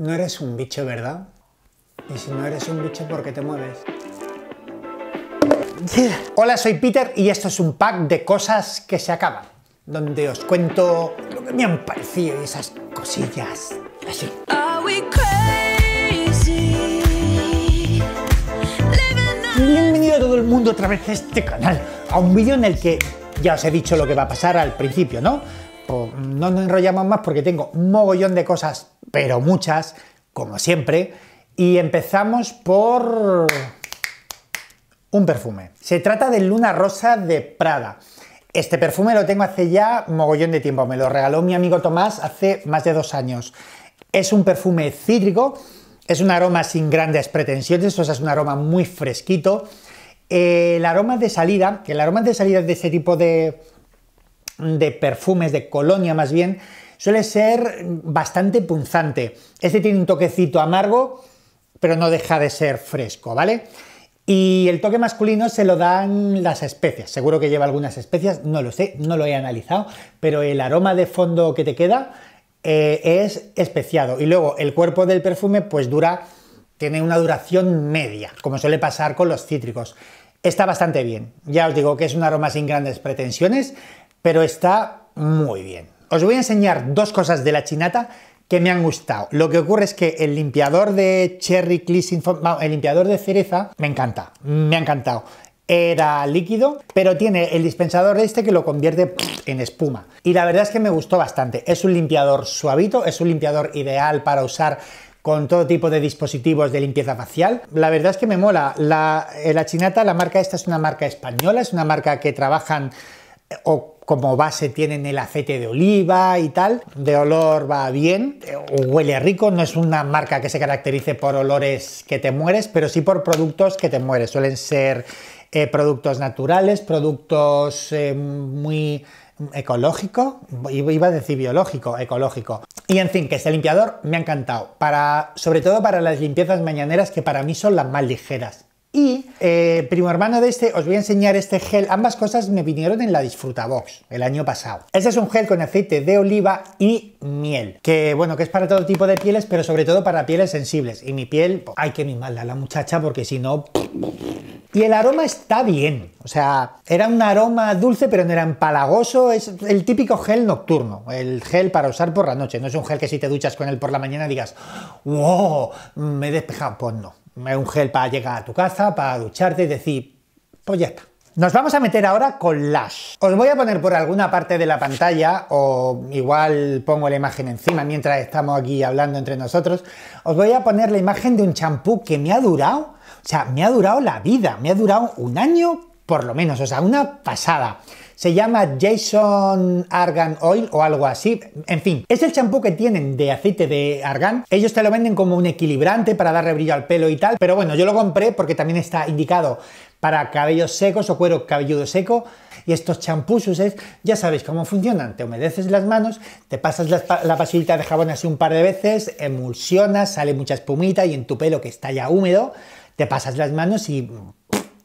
No eres un bicho, ¿verdad? Y si no eres un bicho, ¿por qué te mueves? Hola, soy Peter y esto es un pack de cosas que se acaban, donde os cuento lo que me han parecido y esas cosillas así. Bienvenido a todo el mundo otra vez de este canal, a un vídeo en el que ya os he dicho lo que va a pasar al principio, ¿no? Pues no nos enrollamos más porque tengo un mogollón de cosas pero muchas, como siempre. Y empezamos por un perfume. Se trata de Luna Rosa de Prada. Este perfume lo tengo hace ya mogollón de tiempo, me lo regaló mi amigo Tomás hace más de dos años. Es un perfume cítrico, es un aroma sin grandes pretensiones, o sea, es un aroma muy fresquito. El aroma de salida, que el aroma de salida de este tipo de perfumes, de colonia más bien, suele ser bastante punzante. Este tiene un toquecito amargo, pero no deja de ser fresco, ¿vale? Y el toque masculino se lo dan las especias. Seguro que lleva algunas especias, no lo sé, no lo he analizado, pero el aroma de fondo que te queda eh, es especiado. Y luego el cuerpo del perfume pues dura, tiene una duración media, como suele pasar con los cítricos. Está bastante bien. Ya os digo que es un aroma sin grandes pretensiones, pero está muy bien. Os voy a enseñar dos cosas de la chinata que me han gustado. Lo que ocurre es que el limpiador de Cherry Cleansing el limpiador de cereza, me encanta, me ha encantado. Era líquido, pero tiene el dispensador de este que lo convierte en espuma. Y la verdad es que me gustó bastante. Es un limpiador suavito, es un limpiador ideal para usar con todo tipo de dispositivos de limpieza facial. La verdad es que me mola. La, eh, Chinata, la marca esta es una marca española, es una marca que trabajan eh, o como base tienen el aceite de oliva y tal, de olor va bien, huele rico, no es una marca que se caracterice por olores que te mueres, pero sí por productos que te mueres, suelen ser eh, productos naturales, productos eh, muy ecológicos, iba a decir biológico, ecológico. Y en fin, que este limpiador me ha encantado, sobre todo para las limpiezas mañaneras que para mí son las más ligeras. Y eh, primo hermano de este, os voy a enseñar este gel. Ambas cosas me vinieron en la Disfrutabox el año pasado. Este es un gel con aceite de oliva y miel, que bueno, que es para todo tipo de pieles, pero sobre todo para pieles sensibles. Y mi piel, pues, hay que mimarla a la muchacha porque si no... Y el aroma está bien, o sea, era un aroma dulce pero no era empalagoso, es el típico gel nocturno, el gel para usar por la noche, no es un gel que si te duchas con él por la mañana digas, wow, me he despejado, pues no un gel para llegar a tu casa, para ducharte y decir, pues ya está. Nos vamos a meter ahora con Lash. Os voy a poner por alguna parte de la pantalla, o igual pongo la imagen encima mientras estamos aquí hablando entre nosotros, os voy a poner la imagen de un champú que me ha durado, o sea, me ha durado la vida, me ha durado un año por lo menos, o sea, una pasada. Se llama Jason Argan Oil o algo así. En fin, es el champú que tienen de aceite de argan. Ellos te lo venden como un equilibrante para darle brillo al pelo y tal. Pero bueno, yo lo compré porque también está indicado para cabellos secos o cuero cabelludo seco. Y estos champús, ya sabéis cómo funcionan. Te humedeces las manos, te pasas la, la de jabón así un par de veces, emulsionas, sale mucha espumita y en tu pelo que está ya húmedo, te pasas las manos y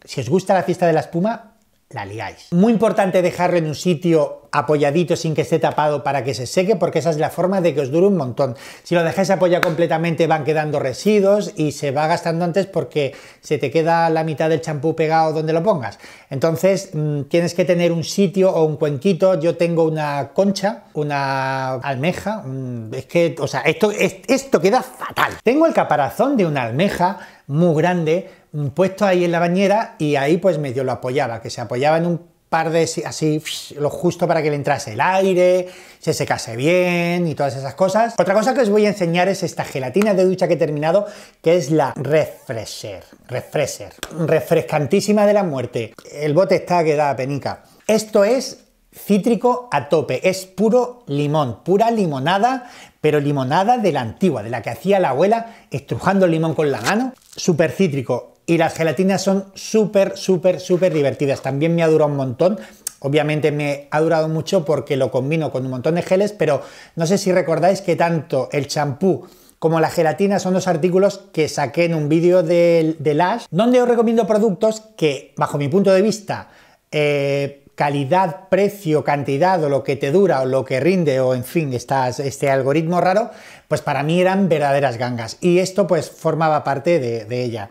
si os gusta la fiesta de la espuma, la liáis. Muy importante dejarlo en un sitio apoyadito sin que esté tapado para que se seque porque esa es la forma de que os dure un montón. Si lo dejáis apoyado completamente van quedando residuos y se va gastando antes porque se te queda la mitad del champú pegado donde lo pongas. Entonces mm, tienes que tener un sitio o un cuenquito. Yo tengo una concha, una almeja. Mm, es que, o sea, esto, esto queda fatal. Tengo el caparazón de una almeja muy grande puesto ahí en la bañera y ahí pues medio lo apoyaba, que se apoyaba en un par de así lo justo para que le entrase el aire, se secase bien y todas esas cosas. Otra cosa que os voy a enseñar es esta gelatina de ducha que he terminado, que es la Refresher, Refresher, refrescantísima de la muerte. El bote está que da penica. Esto es cítrico a tope, es puro limón, pura limonada, pero limonada de la antigua, de la que hacía la abuela estrujando el limón con la mano, súper cítrico. Y las gelatinas son súper, súper, súper divertidas. También me ha durado un montón. Obviamente me ha durado mucho porque lo combino con un montón de geles, pero no sé si recordáis que tanto el champú como la gelatina son dos artículos que saqué en un vídeo de, de Lash, donde os recomiendo productos que, bajo mi punto de vista, eh, calidad, precio, cantidad o lo que te dura o lo que rinde o en fin, este algoritmo raro, pues para mí eran verdaderas gangas y esto pues formaba parte de, ella.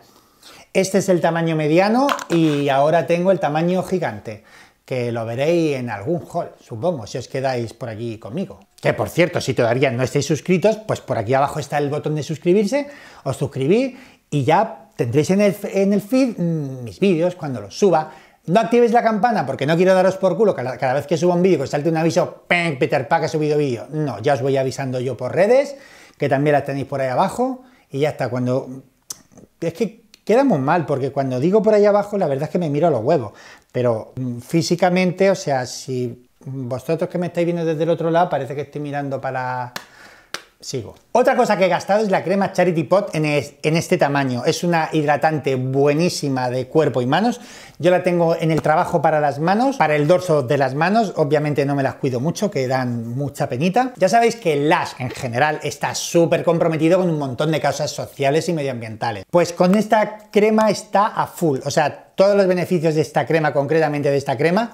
Este es el tamaño mediano y ahora tengo el tamaño gigante que lo veréis en algún haul, supongo, si os quedáis por aquí conmigo. Que por cierto, si todavía no estáis suscritos, pues por aquí abajo está el botón de suscribirse, os suscribir, y ya tendréis en el, en el feed mm, mis vídeos cuando los suba, no activéis la campana porque no quiero daros por culo cada, vez que subo un vídeo que salte un aviso, ¡peng! Peter Pack ha subido vídeo. No, ya os voy avisando yo por redes, que también las tenéis por ahí abajo, y ya está. Cuando. Es que quedamos mal, porque cuando digo por ahí abajo, la verdad es que me miro los huevos. Pero mm, físicamente, o sea, si vosotros que me estáis viendo desde el otro lado, parece que estoy mirando para Sigo. Otra cosa que he gastado es la crema Charity Pot en, este tamaño. Es una hidratante buenísima de cuerpo y manos. Yo la tengo en el trabajo para las manos, para el dorso de las manos. Obviamente no me las cuido mucho, que dan mucha penita. Ya sabéis que Lash en general está súper comprometido con un montón de causas sociales y medioambientales. Pues con esta crema está a full. O sea, todos los beneficios de esta crema, concretamente de esta crema,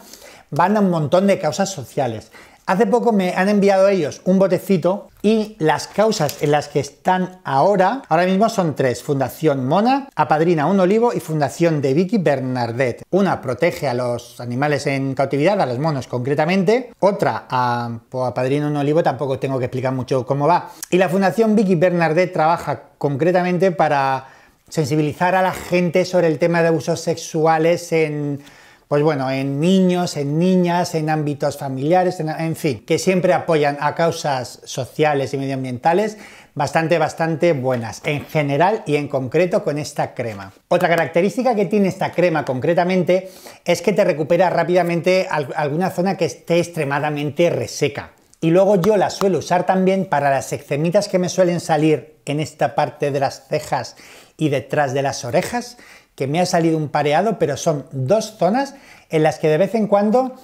van a un montón de causas sociales. Hace poco me han enviado ellos un botecito y las causas en las que están ahora, ahora mismo son tres. Fundación Mona, Apadrina un Olivo y Fundación de Vicky Bernardet. Una protege a los animales en cautividad, a los monos concretamente. Otra, a, pues, Apadrina un Olivo, tampoco tengo que explicar mucho cómo va. Y la Fundación Vicky Bernardet trabaja concretamente para sensibilizar a la gente sobre el tema de abusos sexuales en pues bueno, en niños, en niñas, en ámbitos familiares, en, fin, que siempre apoyan a causas sociales y medioambientales bastante, bastante buenas en general y en concreto con esta crema. Otra característica que tiene esta crema concretamente es que te recupera rápidamente alguna zona que esté extremadamente reseca. Y luego yo la suelo usar también para las eccemitas que me suelen salir en esta parte de las cejas y detrás de las orejas, que me ha salido un pareado, pero son dos zonas en las que de vez en cuando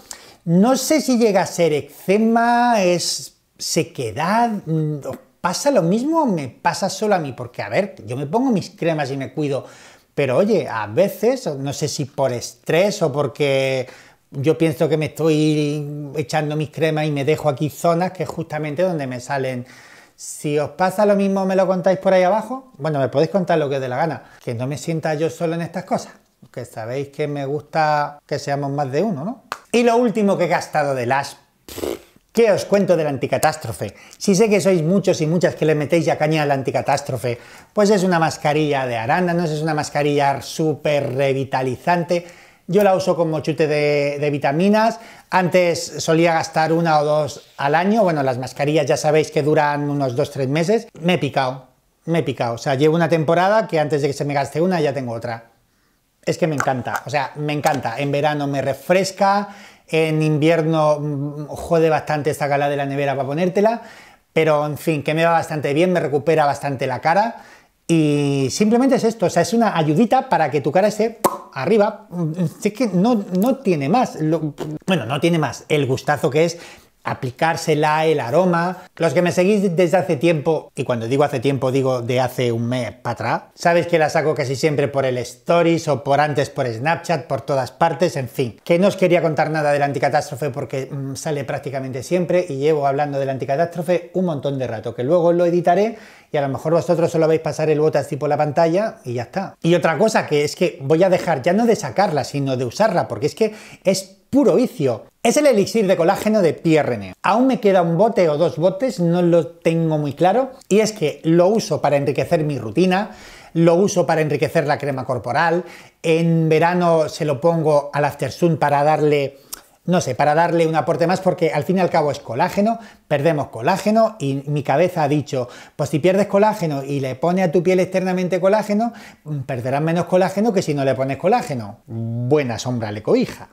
no sé si llega a ser eczema, es sequedad, mm, pasa lo mismo o me pasa solo a mí? Porque, a ver, yo me pongo mis cremas y me cuido, pero oye, a veces, no sé si por estrés o porque yo pienso que me estoy echando mis cremas y me dejo aquí zonas que justamente donde me salen si os pasa lo mismo, me lo contáis por ahí abajo. Bueno, me podéis contar lo que os dé la gana. Que no me sienta yo solo en estas cosas. Que sabéis que me gusta que seamos más de uno, ¿no? Y lo último que he gastado de las... ¿Qué os cuento de la anticatástrofe? Si sé que sois muchos y muchas que le metéis ya caña a la anticatástrofe, pues es una mascarilla de arándanos, es una mascarilla súper revitalizante yo la uso como chute de, vitaminas. Antes solía gastar una o dos al año. Bueno, las mascarillas ya sabéis que duran unos 2-3 meses. Me he picado, me he picado. O sea, llevo una temporada que antes de que se me gaste una ya tengo otra. Es que me encanta, o sea, me encanta. En verano me refresca, en invierno mm, jode bastante esta gala de la nevera para ponértela, pero en fin, que me va bastante bien, me recupera bastante la cara. Y simplemente es esto, o sea, es una ayudita para que tu cara esté arriba. Es que no, no tiene más. bueno, no tiene más. El gustazo que es aplicársela, el aroma. Los que me seguís desde hace tiempo, y cuando digo hace tiempo digo de hace un mes para atrás, sabes que la saco casi siempre por el Stories o por antes por Snapchat, por todas partes, en fin. Que no os quería contar nada de la anticatástrofe porque mm, sale prácticamente siempre y llevo hablando de la anticatástrofe un montón de rato, que luego lo editaré a lo mejor vosotros solo vais a pasar el bote así por la pantalla y ya está. Y otra cosa que es que voy a dejar ya no de sacarla, sino de usarla, porque es que es puro vicio. Es el elixir de colágeno de Pierre Aún me queda un bote o dos botes, no lo tengo muy claro, y es que lo uso para enriquecer mi rutina, lo uso para enriquecer la crema corporal, en verano se lo pongo al aftersun para darle no sé, para darle un aporte más, porque al fin y al cabo es colágeno, perdemos colágeno y mi cabeza ha dicho, pues si pierdes colágeno y le pones a tu piel externamente colágeno, mm, perderás menos colágeno que si no le pones colágeno. Buena sombra le coija.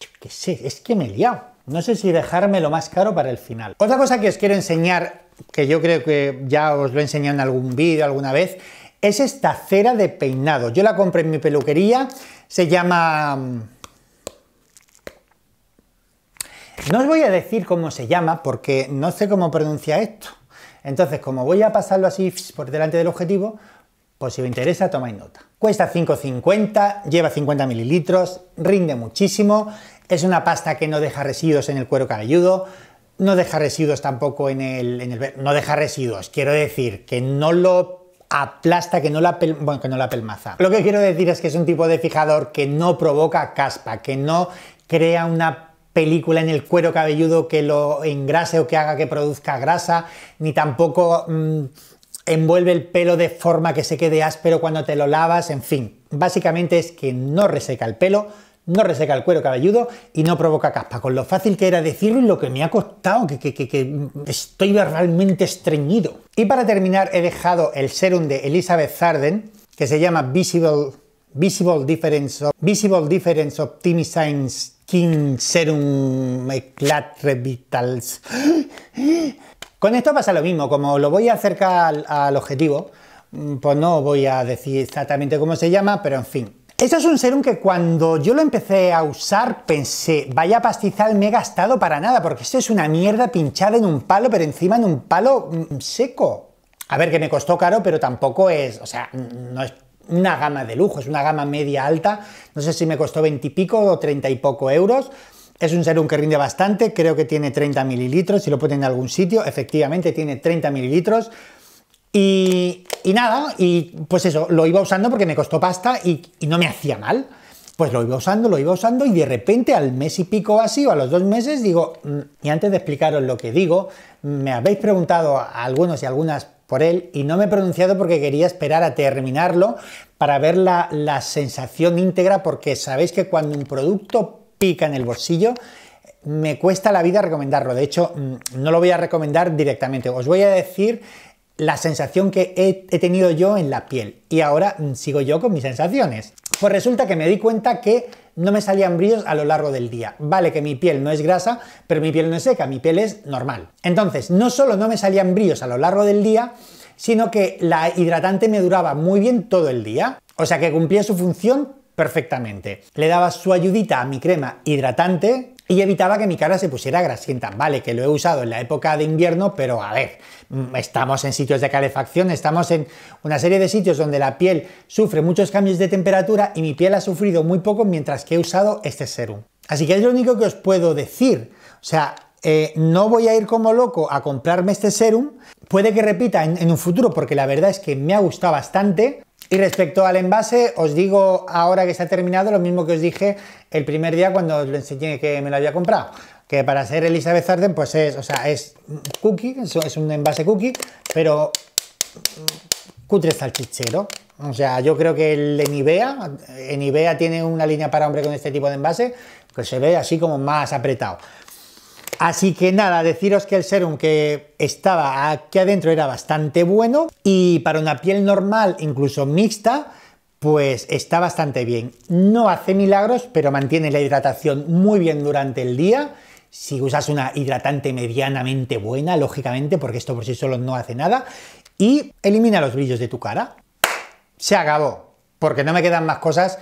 Yo qué sé, es que me he liado. No sé si dejarme lo más caro para el final. Otra cosa que os quiero enseñar, que yo creo que ya os lo he enseñado en algún vídeo alguna vez, es esta cera de peinado. Yo la compré en mi peluquería, se llama mm, No os voy a decir cómo se llama porque no sé cómo pronuncia esto. Entonces, como voy a pasarlo así por delante del objetivo, pues si os interesa, tomáis nota. Cuesta 5,50, lleva 50 mililitros, rinde muchísimo, es una pasta que no deja residuos en el cuero cabelludo, no deja residuos tampoco en el, No deja residuos, quiero decir que no lo aplasta, que no que no la pelmaza. Lo que quiero decir es que es un tipo de fijador que no provoca caspa, que no crea una película en el cuero cabelludo que lo engrase o que haga que produzca grasa, ni tampoco mm, envuelve el pelo de forma que se quede áspero cuando te lo lavas, en fin. Básicamente es que no reseca el pelo, no reseca el cuero cabelludo y no provoca caspa. Con lo fácil que era decirlo y lo que me ha costado, que, estoy realmente estreñido. Y para terminar he dejado el serum de Elizabeth Zarden, que se llama Visible Visible Difference, Visible Difference Optimizing Skin Serum Eclat Revitals. Con esto pasa lo mismo, como lo voy a acercar al, objetivo, mm, pues no voy a decir exactamente cómo se llama, pero en fin, esto es un serum que cuando yo lo empecé a usar pensé, vaya pastizal me he gastado para nada, porque esto es una mierda pinchada en un palo, pero encima en un palo mm, seco. A ver, que me costó caro, pero tampoco es, o sea, mm, no es una gama de lujo, es una gama media alta. No sé si me costó 20 y pico o 30 y poco euros. Es un serum que rinde bastante, creo que tiene 30 mililitros, si lo ponen en algún sitio, efectivamente tiene 30 mililitros. Y, y nada, y pues eso, lo iba usando porque me costó pasta y no me hacía mal. Pues lo iba usando, lo iba usando y de repente al mes y pico así o a los dos meses digo, mm, y antes de explicaros lo que digo, mm, me habéis preguntado a algunos y algunas por él y no me he pronunciado porque quería esperar a terminarlo para ver la, la sensación íntegra porque sabéis que cuando un producto pica en el bolsillo me cuesta la vida recomendarlo. De hecho, mm, no lo voy a recomendar directamente. Os voy a decir la sensación que he, tenido yo en la piel. Y ahora mm, sigo yo con mis sensaciones. Pues resulta que me di cuenta que no me salían brillos a lo largo del día. Vale que mi piel no es grasa, pero mi piel no es seca, mi piel es normal. Entonces, no solo no me salían brillos a lo largo del día, sino que la hidratante me duraba muy bien todo el día, o sea que cumplía su función perfectamente. Le daba su ayudita a mi crema hidratante, y evitaba que mi cara se pusiera grasienta. Vale, que lo he usado en la época de invierno, pero a ver, mm, estamos en sitios de calefacción, estamos en una serie de sitios donde la piel sufre muchos cambios de temperatura y mi piel ha sufrido muy poco mientras que he usado este serum. Así que es lo único que os puedo decir. O sea, eh, no voy a ir como loco a comprarme este serum. Puede que repita en, un futuro porque la verdad es que me ha gustado bastante. Y respecto al envase, os digo ahora que se ha terminado lo mismo que os dije el primer día cuando os enseñé que me lo había comprado. Que para ser Elizabeth Arden, pues es, o sea, es cookie, es un envase cookie, pero cutre salchichero. O sea, yo creo que el de Nivea, en tiene una línea para hombre con este tipo de envase, que se ve así como más apretado. Así que nada, deciros que el serum que estaba aquí adentro era bastante bueno y para una piel normal, incluso mixta, pues está bastante bien. No hace milagros, pero mantiene la hidratación muy bien durante el día. Si usas una hidratante medianamente buena, lógicamente, porque esto por sí solo no hace nada, y elimina los brillos de tu cara. Se acabó, porque no me quedan más cosas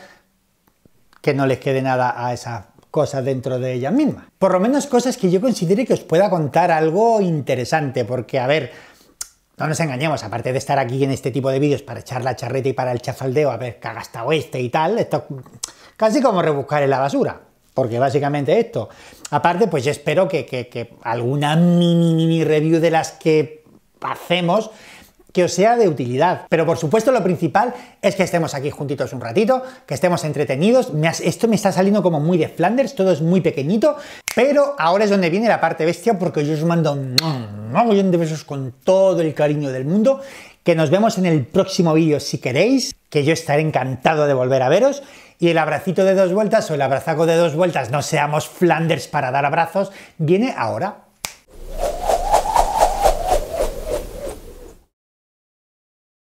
que no les quede nada a esa cosas dentro de ellas mismas. Por lo menos cosas que yo considere que os pueda contar algo interesante, porque a ver, no nos engañemos, aparte de estar aquí en este tipo de vídeos para echar la charreta y para el chafaldeo, a ver qué ha gastado este y tal, esto casi como rebuscar en la basura. Porque básicamente esto. Aparte, pues yo espero que, que, que alguna mini, mini review de las que hacemos que os sea de utilidad. Pero por supuesto lo principal es que estemos aquí juntitos un ratito, que estemos entretenidos. esto me está saliendo como muy de Flanders, todo es muy pequeñito, pero ahora es donde viene la parte bestia porque yo os mando un millón de besos con todo el cariño del mundo, que nos vemos en el próximo vídeo si queréis, que yo estaré encantado de volver a veros. Y el abracito de dos vueltas o el abrazaco de dos vueltas, no seamos Flanders para dar abrazos, viene ahora.